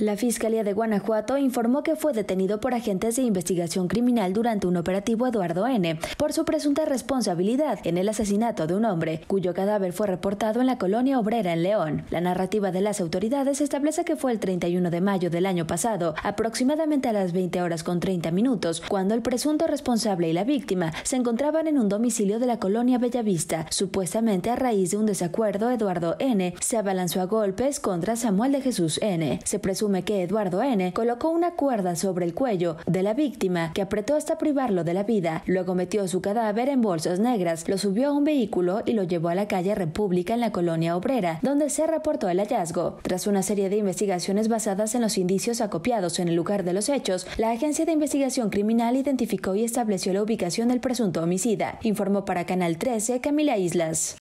La Fiscalía de Guanajuato informó que fue detenido por agentes de investigación criminal durante un operativo Eduardo N. por su presunta responsabilidad en el asesinato de un hombre, cuyo cadáver fue reportado en la colonia obrera en León. La narrativa de las autoridades establece que fue el 31 de mayo del año pasado, aproximadamente a las 20 horas con 30 minutos, cuando el presunto responsable y la víctima se encontraban en un domicilio de la colonia Bellavista. Supuestamente a raíz de un desacuerdo, Eduardo N. se abalanzó a golpes contra Samuel de Jesús N. Se presume que Eduardo N. colocó una cuerda sobre el cuello de la víctima que apretó hasta privarlo de la vida. Luego metió su cadáver en bolsas negras, lo subió a un vehículo y lo llevó a la calle República en la colonia obrera, donde se reportó el hallazgo. Tras una serie de investigaciones basadas en los indicios acopiados en el lugar de los hechos, la Agencia de Investigación Criminal identificó y estableció la ubicación del presunto homicida, informó para Canal 13 Camila Islas.